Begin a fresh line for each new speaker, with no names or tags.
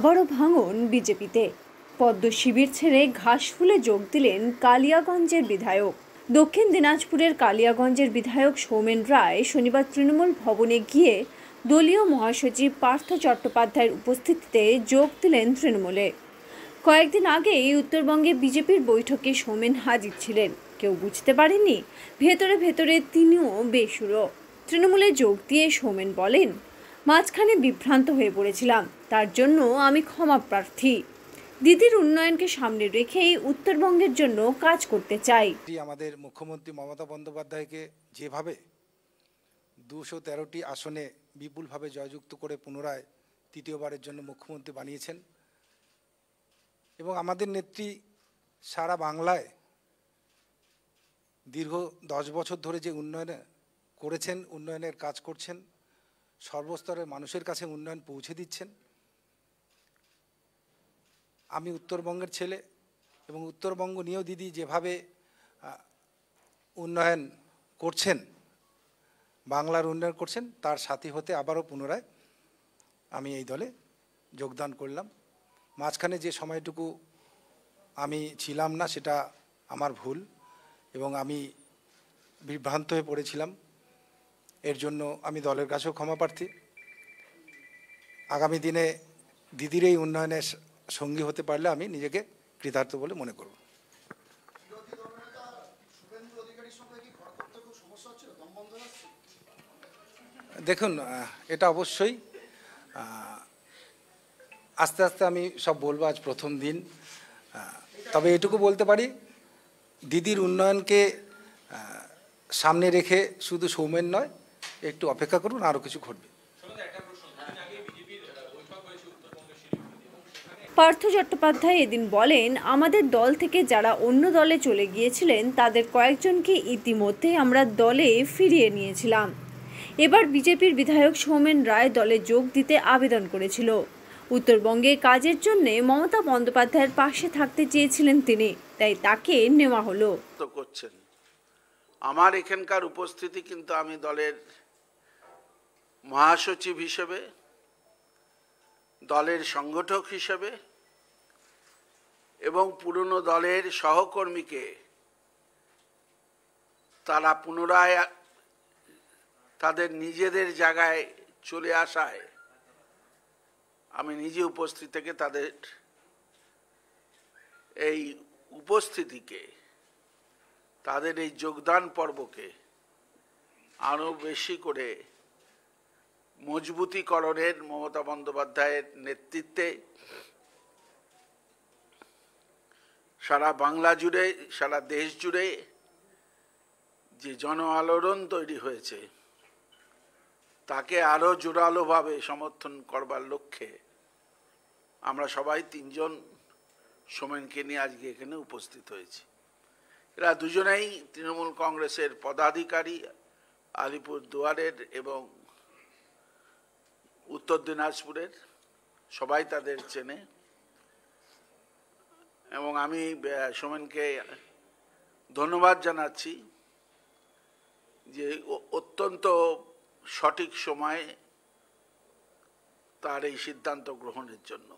আবারও ভাঙন বিজেপিতে পদ্ম শিবির ছেড়ে ঘাসফুলে যোগ দিলেন কালিয়াগঞ্জের বিধায়ক দক্ষিণ দিনাজপুরের কালিয়াগঞ্জের বিধায়ক সৌমেন রায় শনিবার তৃণমূল ভবনে গিয়ে দলীয় মহাসচিব পার্থ চট্টোপাধ্যায়ের উপস্থিতিতে যোগ দিলেন তৃণমূলে কয়েকদিন আগেই উত্তরবঙ্গে বিজেপির বৈঠকে সৌমেন হাজির ছিলেন কেউ বুঝতে পারেননি ভেতরে ভেতরে তিনিও বেসুরো তৃণমূলে যোগ দিয়ে সৌমেন বলেন মাঝখানে বিভ্রান্ত হয়ে পড়েছিলাম তার জন্য আমি ক্ষমা প্রার্থী দিদির উন্নয়নকে সামনে রেখেই উত্তরবঙ্গের জন্য কাজ করতে চাই
আমাদের মুখ্যমন্ত্রী মমতা বন্দ্যোপাধ্যায়কে যেভাবে দুশো তেরোটি আসনে বিপুলভাবে জয়যুক্ত করে পুনরায় তৃতীয়বারের জন্য মুখ্যমন্ত্রী বানিয়েছেন এবং আমাদের নেত্রী সারা বাংলায় দীর্ঘ দশ বছর ধরে যে উন্নয়নে করেছেন উন্নয়নের কাজ করছেন সর্বস্তরের মানুষের কাছে উন্নয়ন পৌঁছে দিচ্ছেন আমি উত্তরবঙ্গের ছেলে এবং উত্তরবঙ্গ নিয়েও দিদি যেভাবে উন্নয়ন করছেন বাংলার উন্নয়ন করছেন তার সাথী হতে আবারও পুনরায় আমি এই দলে যোগদান করলাম মাঝখানে যে সময়টুকু আমি ছিলাম না সেটা আমার ভুল এবং আমি বিভ্রান্ত হয়ে পড়েছিলাম এর জন্য আমি দলের কাছেও ক্ষমা প্রার্থী আগামী দিনে দিদির এই উন্নয়নের সঙ্গী হতে পারলে আমি নিজেকে কৃতার্থ বলে মনে করব দেখুন এটা অবশ্যই আস্তে আস্তে আমি সব বলবো আজ প্রথম দিন তবে এটুকু বলতে পারি দিদির উন্নয়নকে সামনে রেখে শুধু সৌমেন নয় একটু অপেক্ষা করুন আরো কিছু ঘটবে
পার্থ চট্টোপাধ্যায় এদিন বলেন আমাদের দল থেকে যারা অন্য দলে চলে গিয়েছিলেন তাদের কয়েকজনকে ইতিমধ্যে আমরা দলে ফিরিয়ে নিয়েছিলাম এবার বিজেপির বিধায়ক সৌমেন রায় দলে যোগ দিতে আবেদন করেছিল উত্তরবঙ্গে কাজের জন্য মমতা বন্দ্যোপাধ্যায়ের পাশে থাকতে চেয়েছিলেন তিনি তাই তাকে নেওয়া হলো
করছেন আমার এখানকার উপস্থিতি কিন্তু আমি দলের মহাসচিব হিসেবে দলের সংগঠক হিসেবে এবং পুরনো দলের সহকর্মীকে তারা পুনরায় তাদের নিজেদের জায়গায় চলে আসায় আমি নিজে উপস্থিত থেকে তাদের এই উপস্থিতিকে তাদের এই যোগদান পর্বকে আরও বেশি করে মজবুতিকরণের মমতা বন্দ্যোপাধ্যায়ের নেতৃত্বে সারা বাংলা জুড়ে সারা দেশ জুড়ে যে জন আলোড়ন তৈরি হয়েছে তাকে আরও জোরালোভাবে সমর্থন করবার লক্ষ্যে আমরা সবাই তিনজন সোমেনকে নিয়ে আজকে এখানে উপস্থিত হয়েছি এরা দুজনেই তৃণমূল কংগ্রেসের পদাধিকারী আলিপুর দুয়ারের এবং উত্তর দিনাজপুরের সবাই তাদের চেনে এবং আমি সোমেনকে ধন্যবাদ জানাচ্ছি যে অত্যন্ত সঠিক সময়ে তার এই সিদ্ধান্ত গ্রহণের জন্য